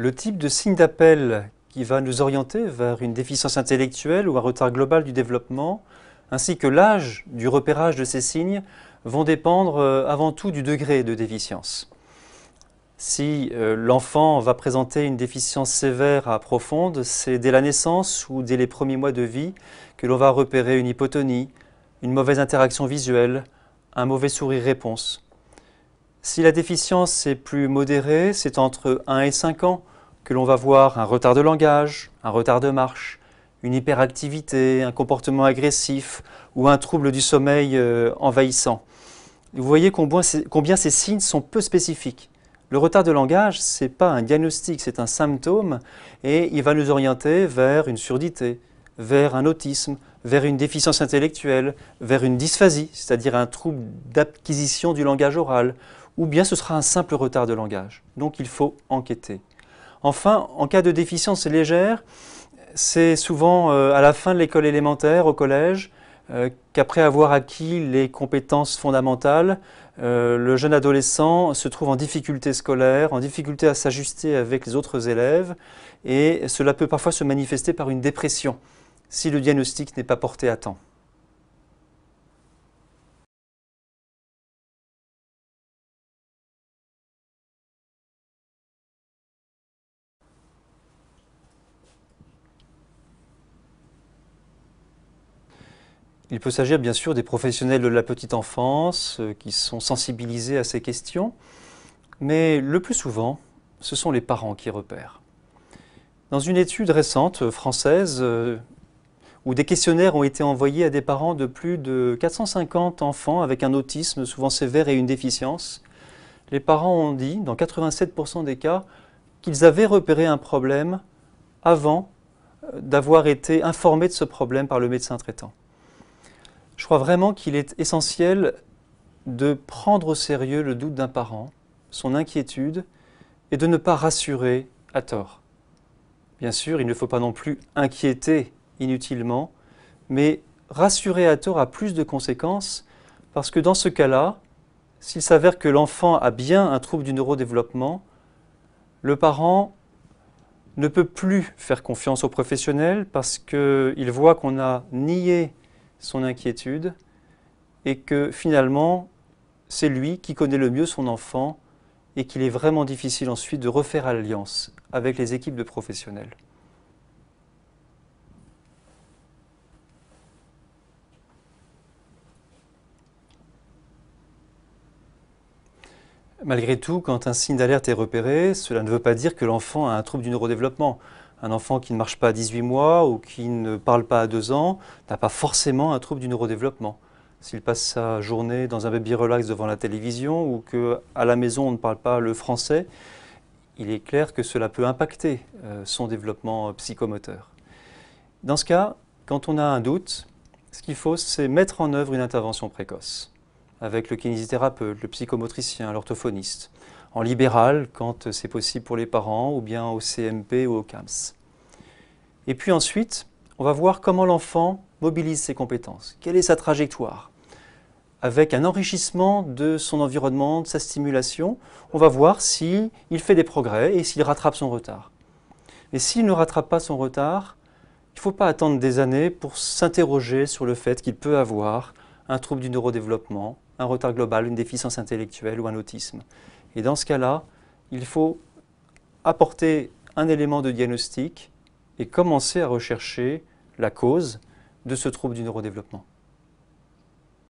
Le type de signe d'appel qui va nous orienter vers une déficience intellectuelle ou un retard global du développement, ainsi que l'âge du repérage de ces signes, vont dépendre euh, avant tout du degré de déficience. Si euh, l'enfant va présenter une déficience sévère à profonde, c'est dès la naissance ou dès les premiers mois de vie que l'on va repérer une hypotonie, une mauvaise interaction visuelle, un mauvais sourire-réponse. Si la déficience est plus modérée, c'est entre 1 et 5 ans que l'on va voir un retard de langage, un retard de marche, une hyperactivité, un comportement agressif ou un trouble du sommeil euh, envahissant. Vous voyez combien ces, combien ces signes sont peu spécifiques. Le retard de langage, ce n'est pas un diagnostic, c'est un symptôme et il va nous orienter vers une surdité, vers un autisme, vers une déficience intellectuelle, vers une dysphasie, c'est-à-dire un trouble d'acquisition du langage oral, ou bien ce sera un simple retard de langage. Donc il faut enquêter. Enfin, en cas de déficience légère, c'est souvent euh, à la fin de l'école élémentaire, au collège, euh, qu'après avoir acquis les compétences fondamentales, euh, le jeune adolescent se trouve en difficulté scolaire, en difficulté à s'ajuster avec les autres élèves, et cela peut parfois se manifester par une dépression si le diagnostic n'est pas porté à temps. Il peut s'agir bien sûr des professionnels de la petite enfance euh, qui sont sensibilisés à ces questions, mais le plus souvent, ce sont les parents qui repèrent. Dans une étude récente euh, française, euh, où des questionnaires ont été envoyés à des parents de plus de 450 enfants avec un autisme souvent sévère et une déficience, les parents ont dit, dans 87% des cas, qu'ils avaient repéré un problème avant d'avoir été informés de ce problème par le médecin traitant. Je crois vraiment qu'il est essentiel de prendre au sérieux le doute d'un parent, son inquiétude, et de ne pas rassurer à tort. Bien sûr, il ne faut pas non plus inquiéter inutilement, mais rassurer à tort a plus de conséquences, parce que dans ce cas-là, s'il s'avère que l'enfant a bien un trouble du neurodéveloppement, le parent ne peut plus faire confiance aux professionnels parce qu'il voit qu'on a nié son inquiétude, et que finalement, c'est lui qui connaît le mieux son enfant et qu'il est vraiment difficile ensuite de refaire alliance avec les équipes de professionnels. Malgré tout, quand un signe d'alerte est repéré, cela ne veut pas dire que l'enfant a un trouble du neurodéveloppement. Un enfant qui ne marche pas à 18 mois ou qui ne parle pas à 2 ans n'a pas forcément un trouble du neurodéveloppement. S'il passe sa journée dans un baby relax devant la télévision ou qu'à la maison on ne parle pas le français, il est clair que cela peut impacter euh, son développement psychomoteur. Dans ce cas, quand on a un doute, ce qu'il faut, c'est mettre en œuvre une intervention précoce avec le kinésithérapeute, le psychomotricien, l'orthophoniste en libéral quand c'est possible pour les parents, ou bien au CMP ou au CAMS. Et puis ensuite, on va voir comment l'enfant mobilise ses compétences, quelle est sa trajectoire. Avec un enrichissement de son environnement, de sa stimulation, on va voir s'il fait des progrès et s'il rattrape son retard. Et s'il ne rattrape pas son retard, il ne faut pas attendre des années pour s'interroger sur le fait qu'il peut avoir un trouble du neurodéveloppement, un retard global, une déficience intellectuelle ou un autisme. Et dans ce cas-là, il faut apporter un élément de diagnostic et commencer à rechercher la cause de ce trouble du neurodéveloppement.